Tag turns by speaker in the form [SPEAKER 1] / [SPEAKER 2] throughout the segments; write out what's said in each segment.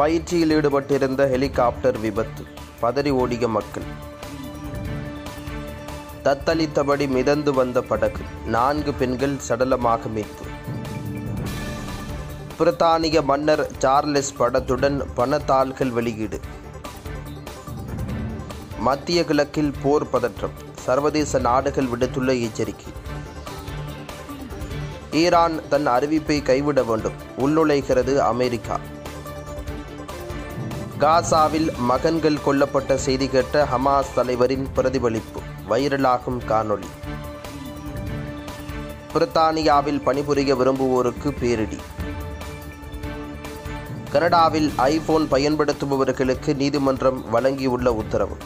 [SPEAKER 1] பயிற்சியில் ஈடுபட்டிருந்த ஹெலிகாப்டர் விபத்து பதறி ஓடிய மக்கள் தத்தளித்தபடி மிதந்து வந்த படகு நான்கு பெண்கள் சடலமாக மீட்பு பிரித்தானிய மன்னர் சார்லஸ் படத்துடன் பணத்தாள்கள் வெளியீடு மத்திய கிழக்கில் போர் பதற்றம் சர்வதேச நாடுகள் விடுத்துள்ள எச்சரிக்கை ஈரான் தன் அறிவிப்பை கைவிட வேண்டும் உள்நுழைகிறது அமெரிக்கா காசாவில் மகன்கள் கொல்லப்பட்ட செய்தி கேட்ட ஹமாஸ் தலைவரின் பிரதிபலிப்பு வைரலாகும் காணொளி பிரித்தானியாவில் பணிபுரிய விரும்புவோருக்கு பேரிடி கனடாவில் ஐபோன் பயன்படுத்துபவர்களுக்கு நீதிமன்றம் வழங்கியுள்ள உத்தரவு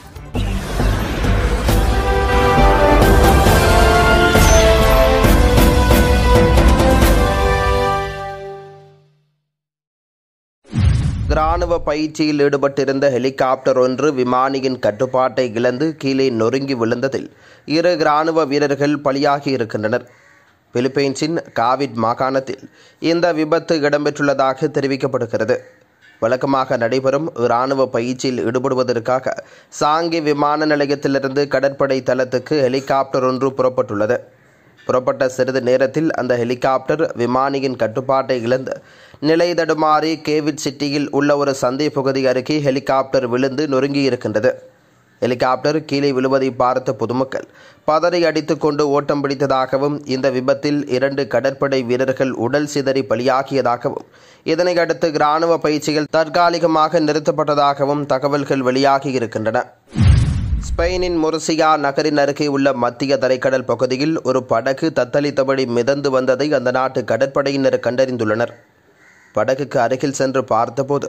[SPEAKER 1] இராணுவ பயிற்சியில் ஈடுபட்டிருந்த ஹெலிகாப்டர் ஒன்று விமானியின் கட்டுப்பாட்டை இழந்து கீழே நொறுங்கி விழுந்ததில் இரு இராணுவ வீரர்கள் பலியாகி இருக்கின்றனர் பிலிப்பைன்ஸின் காவிட் மாகாணத்தில் இந்த விபத்து இடம்பெற்றுள்ளதாக தெரிவிக்கப்படுகிறது வழக்கமாக நடைபெறும் இராணுவ பயிற்சியில் ஈடுபடுவதற்காக சாங்கி விமான நிலையத்திலிருந்து கடற்படை தளத்துக்கு ஹெலிகாப்டர் ஒன்று புறப்பட்டுள்ளது புறப்பட்ட சிறிது நேரத்தில் அந்த ஹெலிகாப்டர் விமானியின் கட்டுப்பாட்டை இழந்து நிலை தடுமாறி கேவிட் சிட்டியில் உள்ள ஒரு சந்தை பகுதி அருகே ஹெலிகாப்டர் விழுந்து நொறுங்கி இருக்கின்றது ஹெலிகாப்டர் கீழே விழுவதை பார்த்த பொதுமக்கள் பதறி கொண்டு ஓட்டம் பிடித்ததாகவும் இந்த விபத்தில் இரண்டு கடற்படை வீரர்கள் உடல் சிதறி பலியாகியதாகவும் இதனை அடுத்து இராணுவ பயிற்சிகள் தற்காலிகமாக நிறுத்தப்பட்டதாகவும் தகவல்கள் வெளியாகி இருக்கின்றன ஸ்பெயினின் முரசியா நகரின் அருகே உள்ள மத்திய தரைக்கடல் பகுதியில் ஒரு படகு தத்தளித்தபடி மிதந்து வந்ததை அந்த நாட்டு கடற்படையினர் கண்டறிந்துள்ளனர் படகுக்கு அருகில் சென்று பார்த்தபோது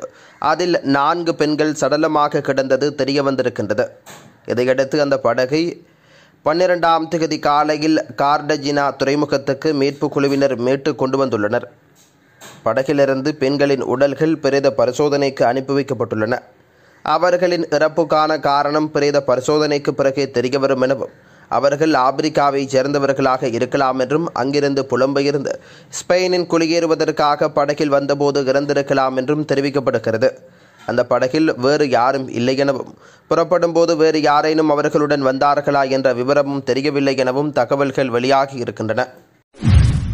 [SPEAKER 1] அதில் நான்கு பெண்கள் சடலமாக கிடந்தது தெரிய வந்திருக்கின்றது இதையடுத்து அந்த படகை பன்னிரெண்டாம் தேதி காலையில் கார்டஜினா துறைமுகத்துக்கு மீட்பு குழுவினர் மீட்டு கொண்டு வந்துள்ளனர் படகிலிருந்து பெண்களின் உடல்கள் பிரேத பரிசோதனைக்கு அனுப்பி வைக்கப்பட்டுள்ளன அவர்களின் இறப்புக்கான காரணம் பிரேத பரிசோதனைக்கு பிறகே தெரியவரும் எனவும் அவர்கள் ஆப்பிரிக்காவை சேர்ந்தவர்களாக இருக்கலாம் என்றும் அங்கிருந்து புலம்பெயர்ந்து ஸ்பெயினின் குளியேறுவதற்காக படகில் வந்தபோது இறந்திருக்கலாம் என்றும் தெரிவிக்கப்படுகிறது அந்த படகில் வேறு யாரும் இல்லை எனவும் புறப்படும் போது வேறு யாரேனும் அவர்களுடன் வந்தார்களா என்ற விவரமும் தெரியவில்லை எனவும் தகவல்கள் வெளியாகி இருக்கின்றன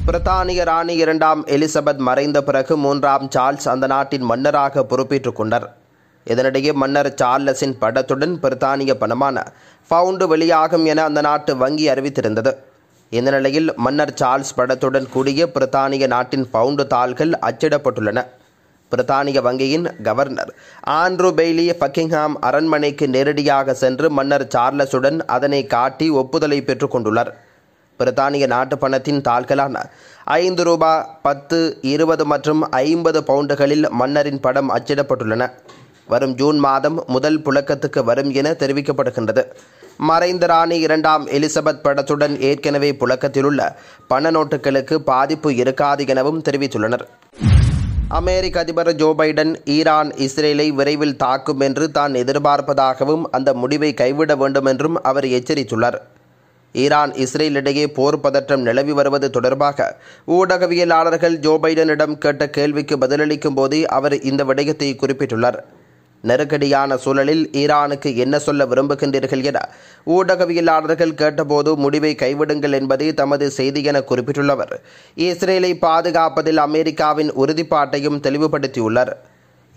[SPEAKER 1] பிரித்தானிய ராணி இரண்டாம் எலிசபெத் மறைந்த பிறகு மூன்றாம் சார்ல்ஸ் அந்த நாட்டின் மன்னராக பொறுப்பேற்றுக் கொண்டார் இதனிடையே மன்னர் சார்லஸின் படத்துடன் பிரித்தானிய பணமான பவுண்டு வெளியாகும் என அந்த நாட்டு வங்கி அறிவித்திருந்தது இந்த நிலையில் மன்னர் சார்ல்ஸ் படத்துடன் கூடிய பிரித்தானிய நாட்டின் பவுண்டு தாள்கள் அச்சிடப்பட்டுள்ளன பிரித்தானிய வங்கியின் கவர்னர் ஆண்ட்ரூ பெய்லி பக்கிங்ஹாம் அரண்மனைக்கு நேரடியாக சென்று மன்னர் சார்லஸுடன் அதனை காட்டி ஒப்புதலை பெற்றுக்கொண்டுள்ளார் பிரித்தானிய நாட்டு பணத்தின் தாள்களான ஐந்து ரூபா பத்து இருபது மற்றும் ஐம்பது பவுண்டுகளில் மன்னரின் படம் அச்சிடப்பட்டுள்ளன வரும் ஜூன் மாதம் முதல் புழக்கத்துக்கு வரும் என தெரிவிக்கப்படுகின்றது மறைந்த ராணி இரண்டாம் எலிசபெத் படத்துடன் ஏற்கனவே புழக்கத்திலுள்ள பண நோட்டுகளுக்கு பாதிப்பு இருக்காது எனவும் தெரிவித்துள்ளனர் அமெரிக்க அதிபர் ஜோ பைடன் ஈரான் இஸ்ரேலை விரைவில் தாக்கும் என்று தான் எதிர்பார்ப்பதாகவும் அந்த முடிவை கைவிட வேண்டும் என்றும் அவர் எச்சரித்துள்ளார் ஈரான் இஸ்ரேலிடையே போர் பதற்றம் நிலவி வருவது தொடர்பாக ஊடகவியலாளர்கள் ஜோ பைடனிடம் கேட்ட கேள்விக்கு பதிலளிக்கும் போதே அவர் இந்த விடயத்தை குறிப்பிட்டுள்ளார் நெருக்கடியான சூழலில் ஈரானுக்கு என்ன சொல்ல விரும்புகின்றீர்கள் என ஊடகவியலாளர்கள் கேட்டபோது முடிவை கைவிடுங்கள் என்பதே தமது செய்தி என குறிப்பிட்டுள்ளவர் இஸ்ரேலை பாதுகாப்பதில் அமெரிக்காவின் உறுதிப்பாட்டையும் தெளிவுபடுத்தியுள்ளார்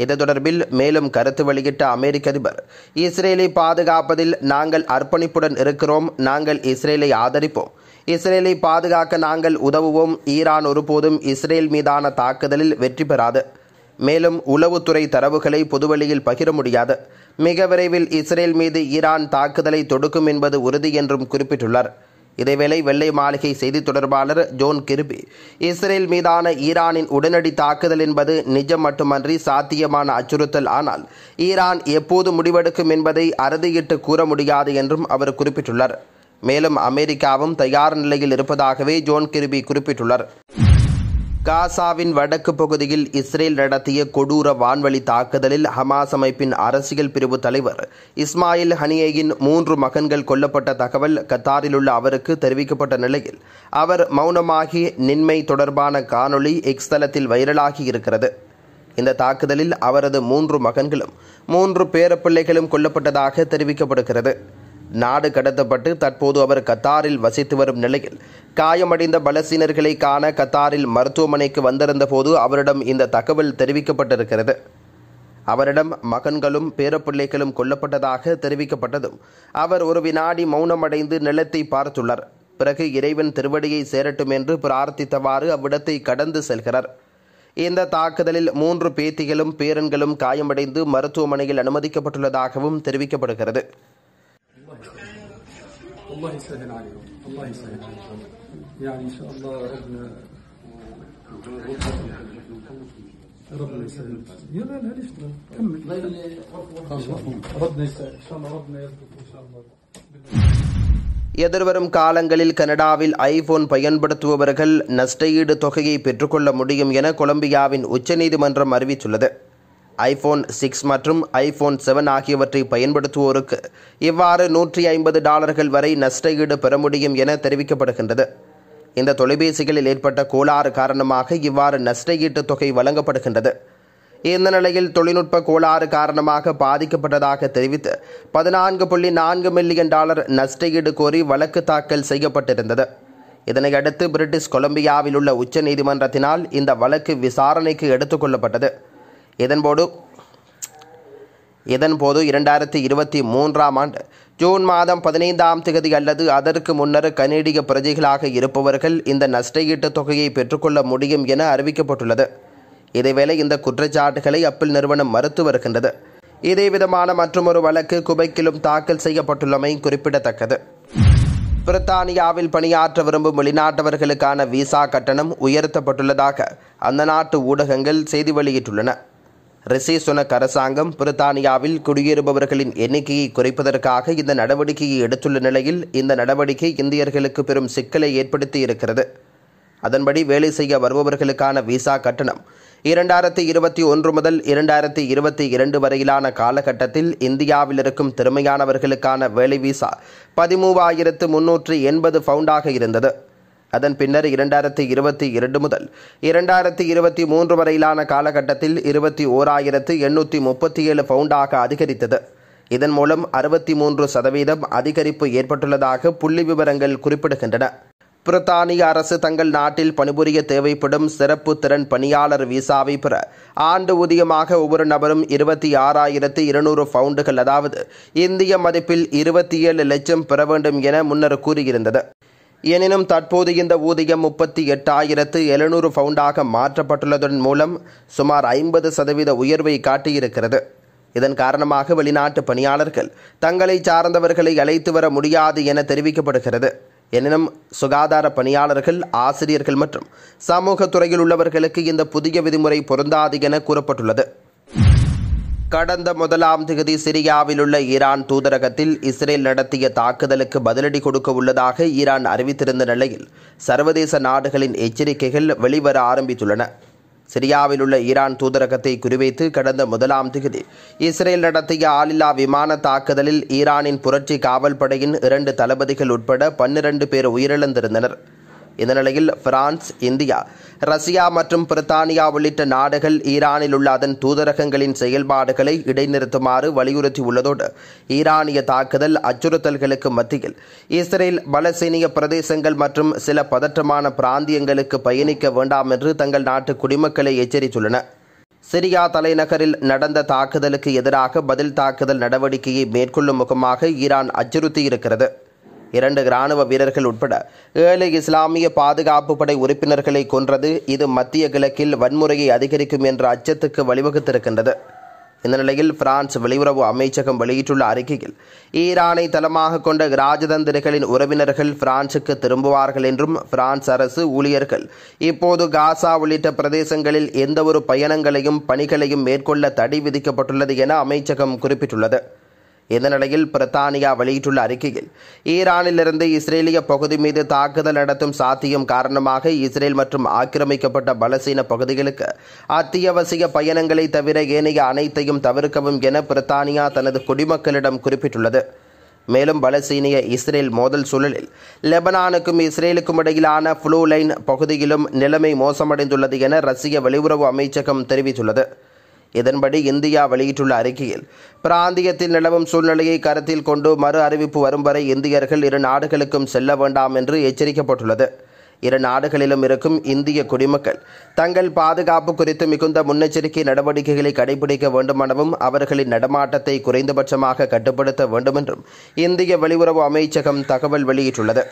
[SPEAKER 1] இது தொடர்பில் மேலும் கருத்து வெளியிட்ட அமெரிக்க அதிபர் இஸ்ரேலை பாதுகாப்பதில் நாங்கள் அர்ப்பணிப்புடன் இருக்கிறோம் நாங்கள் இஸ்ரேலை ஆதரிப்போம் இஸ்ரேலை பாதுகாக்க நாங்கள் உதவுவோம் ஈரான் ஒருபோதும் இஸ்ரேல் மீதான தாக்குதலில் வெற்றி பெறாது மேலும் உளவுத்துறை தரவுகளை பொதுவெளியில் பகிர முடியாது மிக விரைவில் இஸ்ரேல் மீது ஈரான் தாக்குதலை தொடுக்கும் என்பது உறுதி என்றும் குறிப்பிட்டுள்ளார் இதேவேளை வெள்ளை மாளிகை செய்தி தொடர்பாளர் ஜோன் கிர்பி இஸ்ரேல் மீதான ஈரானின் உடனடி தாக்குதல் என்பது நிஜம் மட்டுமன்றி சாத்தியமான அச்சுறுத்தல் ஆனால் ஈரான் எப்போது முடிவெடுக்கும் என்பதை அறுதியிட்டு கூற முடியாது என்றும் அவர் குறிப்பிட்டுள்ளார் மேலும் அமெரிக்காவும் தயார் நிலையில் இருப்பதாகவே ஜோன் கிர்பி குறிப்பிட்டுள்ளார் காசாவின் வடக்கு பகுதியில் இஸ்ரேல் நடத்திய கொடூர வான்வழி தாக்குதலில் ஹமாஸ் அமைப்பின் அரசியல் பிரிவு தலைவர் இஸ்மாயில் ஹனியேயின் மூன்று மகன்கள் கொல்லப்பட்ட தகவல் கத்தாரில் உள்ள அவருக்கு தெரிவிக்கப்பட்ட நிலையில் அவர் மௌனமாகி நின்மை தொடர்பான காணொளி எக்ஸ்தலத்தில் வைரலாகி இருக்கிறது இந்த தாக்குதலில் அவரது மூன்று மகன்களும் மூன்று பேரப்பிள்ளைகளும் கொல்லப்பட்டதாக தெரிவிக்கப்படுகிறது நாடு கடத்தப்பட்டு தற்போது அவர் கத்தாரில் வசித்து வரும் நிலையில் காயமடைந்த பலசீனர்களை காண கத்தாரில் மருத்துவமனைக்கு வந்திருந்த போது அவரிடம் இந்த தகவல் தெரிவிக்கப்பட்டிருக்கிறது அவரிடம் மகன்களும் பேரப்பிள்ளைகளும் கொல்லப்பட்டதாக தெரிவிக்கப்பட்டதும் அவர் ஒரு வினாடி மௌனமடைந்து நிலத்தை பார்த்துள்ளார் பிறகு இறைவன் திருவடியை சேரட்டும் என்று பிரார்த்தித்தவாறு அவ்விடத்தை கடந்து செல்கிறார் இந்த தாக்குதலில் மூன்று பேத்திகளும் பேரன்களும் காயமடைந்து மருத்துவமனையில் அனுமதிக்கப்பட்டுள்ளதாகவும் தெரிவிக்கப்படுகிறது الله يسهل عليهم الله يسهل عليهم يعني ان شاء الله ربنا ربنا يسهل يلا لا ليش كمل ربنا يسهل ان شاء الله ربنا يرزقك ان شاء الله எதிர்வரும் காலங்களில் கனடாவில் ஐபோன் பயன்படுத்துபவர்கள் நஷ்டஈடு தொகையை பெற்றுக்கொள்ள முடியும் என கொலம்பியாவின் உச்சநீதிமன்றம் அறிவித்துள்ளது ஐஃபோன் சிக்ஸ் மற்றும் ஐஃபோன் செவன் ஆகியவற்றை பயன்படுத்துவோருக்கு இவ்வாறு நூற்றி ஐம்பது டாலர்கள் வரை நஷ்டஈடு பெற முடியும் என தெரிவிக்கப்படுகின்றது இந்த தொலைபேசிகளில் ஏற்பட்ட கோளாறு காரணமாக இவ்வாறு நஷ்டஈட்டுத் தொகை வழங்கப்படுகின்றது இந்த நிலையில் தொழில்நுட்ப கோளாறு காரணமாக பாதிக்கப்பட்டதாக தெரிவித்து பதினான்கு புள்ளி நான்கு மில்லியன் டாலர் நஷ்டஈடு கோரி வழக்கு தாக்கல் செய்யப்பட்டிருந்தது இதனையடுத்து பிரிட்டிஷ் கொலம்பியாவில் உள்ள உச்சநீதிமன்றத்தினால் இந்த வழக்கு விசாரணைக்கு எடுத்துக்கொள்ளப்பட்டது இதன்போடு இதன்போது இரண்டாயிரத்தி இருபத்தி மூன்றாம் ஆண்டு ஜூன் மாதம் பதினைந்தாம் தேதி அல்லது அதற்கு முன்னர் கனேடிய பிரஜைகளாக இருப்பவர்கள் இந்த நஷ்டஈட்டுத் தொகையை பெற்றுக்கொள்ள முடியும் என அறிவிக்கப்பட்டுள்ளது இதேவேளை இந்த குற்றச்சாட்டுகளை அப்பிள் நிறுவனம் மறுத்து வருகின்றது இதே விதமான மற்றொரு வழக்கு குவைக்கிலும் தாக்கல் செய்யப்பட்டுள்ளமை குறிப்பிடத்தக்கது பிரித்தானியாவில் பணியாற்ற விரும்பும் வெளிநாட்டவர்களுக்கான விசா கட்டணம் உயர்த்தப்பட்டுள்ளதாக அந்த நாட்டு ஊடகங்கள் செய்தி வெளியிட்டுள்ளன ரிஷி சுனக் அரசாங்கம் பிரித்தானியாவில் குடியேறுபவர்களின் எண்ணிக்கையை குறைப்பதற்காக இந்த நடவடிக்கையை எடுத்துள்ள நிலையில் இந்த நடவடிக்கை இந்தியர்களுக்கு பெரும் சிக்கலை ஏற்படுத்தி இருக்கிறது அதன்படி வேலை செய்ய வருபவர்களுக்கான விசா கட்டணம் இரண்டாயிரத்தி இருபத்தி ஒன்று முதல் இரண்டாயிரத்தி இருபத்தி இரண்டு வரையிலான காலகட்டத்தில் இந்தியாவில் இருக்கும் திறமையானவர்களுக்கான வேலை விசா பதிமூவாயிரத்து முன்னூற்று எண்பது பவுண்டாக இருந்தது அதன் பின்னர் இரண்டாயிரத்தி இருபத்தி இரண்டு முதல் இரண்டாயிரத்தி இருபத்தி மூன்று வரையிலான காலகட்டத்தில் இருபத்தி ஓராயிரத்து எண்ணூற்றி முப்பத்தி ஏழு பவுண்டாக அதிகரித்தது இதன் மூலம் அறுபத்தி மூன்று சதவீதம் அதிகரிப்பு ஏற்பட்டுள்ளதாக புள்ளி விவரங்கள் குறிப்பிடுகின்றன பிரித்தானிய அரசு தங்கள் நாட்டில் பணிபுரிய தேவைப்படும் சிறப்பு திறன் பணியாளர் விசாவை பெற ஆண்டு ஊதியமாக ஒவ்வொரு நபரும் இருபத்தி ஆறாயிரத்து இருநூறு பவுண்டுகள் அதாவது இந்திய மதிப்பில் இருபத்தி ஏழு லட்சம் பெற வேண்டும் என முன்னர் கூறியிருந்தது எனினும் தற்போது இந்த ஊதியம் முப்பத்தி எட்டாயிரத்து எழுநூறு பவுண்டாக மாற்றப்பட்டுள்ளதன் மூலம் சுமார் ஐம்பது சதவீத உயர்வை காட்டியிருக்கிறது இதன் காரணமாக வெளிநாட்டு பணியாளர்கள் தங்களை சார்ந்தவர்களை அழைத்து வர முடியாது என தெரிவிக்கப்படுகிறது எனினும் சுகாதார பணியாளர்கள் ஆசிரியர்கள் மற்றும் சமூகத்துறையில் உள்ளவர்களுக்கு இந்த புதிய விதிமுறை பொருந்தாது என கூறப்பட்டுள்ளது கடந்த முதலாம் திகதி சிரியாவில் உள்ள ஈரான் தூதரகத்தில் இஸ்ரேல் நடத்திய தாக்குதலுக்கு பதிலடி கொடுக்க உள்ளதாக ஈரான் அறிவித்திருந்த நிலையில் சர்வதேச நாடுகளின் எச்சரிக்கைகள் வெளிவர ஆரம்பித்துள்ளன சிரியாவில் உள்ள ஈரான் தூதரகத்தை குறிவைத்து கடந்த முதலாம் திகதி இஸ்ரேல் நடத்திய ஆளில்லா விமான தாக்குதலில் ஈரானின் புரட்சி காவல்படையின் இரண்டு தளபதிகள் உட்பட பன்னிரண்டு பேர் உயிரிழந்திருந்தனர் இந்த நிலையில் பிரான்ஸ் இந்தியா ரஷ்யா மற்றும் பிரித்தானியா உள்ளிட்ட நாடுகள் ஈரானில் உள்ள அதன் தூதரகங்களின் செயல்பாடுகளை இடைநிறுத்துமாறு வலியுறுத்தியுள்ளதோடு ஈரானிய தாக்குதல் அச்சுறுத்தல்களுக்கு மத்தியில் இஸ்ரேல் பலசீனிய பிரதேசங்கள் மற்றும் சில பதற்றமான பிராந்தியங்களுக்கு பயணிக்க வேண்டாம் என்று தங்கள் நாட்டு குடிமக்களை எச்சரித்துள்ளன சிரியா தலைநகரில் நடந்த தாக்குதலுக்கு எதிராக பதில் தாக்குதல் நடவடிக்கையை மேற்கொள்ளும் முகமாக ஈரான் அச்சுறுத்தியிருக்கிறது இரண்டு இராணுவ வீரர்கள் உட்பட ஏழு இஸ்லாமிய பாதுகாப்பு படை உறுப்பினர்களை கொன்றது இது மத்திய கிழக்கில் வன்முறையை அதிகரிக்கும் என்ற அச்சத்துக்கு வழிவகுத்திருக்கின்றது இந்த நிலையில் பிரான்ஸ் வெளியுறவு அமைச்சகம் வெளியிட்டுள்ள அறிக்கையில் ஈரானை தளமாக கொண்ட ராஜதந்திரிகளின் உறவினர்கள் பிரான்சுக்கு திரும்புவார்கள் என்றும் பிரான்ஸ் அரசு ஊழியர்கள் இப்போது காசா உள்ளிட்ட பிரதேசங்களில் எந்தவொரு பயணங்களையும் பணிகளையும் மேற்கொள்ள தடை விதிக்கப்பட்டுள்ளது என அமைச்சகம் குறிப்பிட்டுள்ளது இந்த நிலையில் பிரித்தானியா வெளியிட்டுள்ள அறிக்கையில் ஈரானிலிருந்து இஸ்ரேலிய பகுதி மீது தாக்குதல் நடத்தும் சாத்தியம் காரணமாக இஸ்ரேல் மற்றும் ஆக்கிரமிக்கப்பட்ட பலசீன பகுதிகளுக்கு அத்தியாவசிய பயணங்களை தவிர ஏனைய அனைத்தையும் தவிர்க்கவும் என பிரித்தானியா தனது குடிமக்களிடம் குறிப்பிட்டுள்ளது மேலும் பலசீனிய இஸ்ரேல் மோதல் சூழலில் லெபனானுக்கும் இஸ்ரேலுக்கும் இடையிலான ஃப்ளூ லைன் பகுதியிலும் நிலைமை மோசமடைந்துள்ளது என ரஷ்ய வெளியுறவு அமைச்சகம் தெரிவித்துள்ளது இதன்படி இந்தியா வெளியிட்டுள்ள அறிக்கையில் பிராந்தியத்தில் நிலவும் சூழ்நிலையை கருத்தில் கொண்டு மறு அறிவிப்பு வரும் வரை இந்தியர்கள் இரு நாடுகளுக்கும் செல்ல வேண்டாம் என்று எச்சரிக்கப்பட்டுள்ளது இரு நாடுகளிலும் இருக்கும் இந்திய குடிமக்கள் தங்கள் பாதுகாப்பு குறித்து மிகுந்த முன்னெச்சரிக்கை நடவடிக்கைகளை கடைபிடிக்க வேண்டுமெனவும் அவர்களின் நடமாட்டத்தை குறைந்தபட்சமாக கட்டுப்படுத்த வேண்டுமென்றும் இந்திய வெளியுறவு அமைச்சகம் தகவல் வெளியிட்டுள்ளது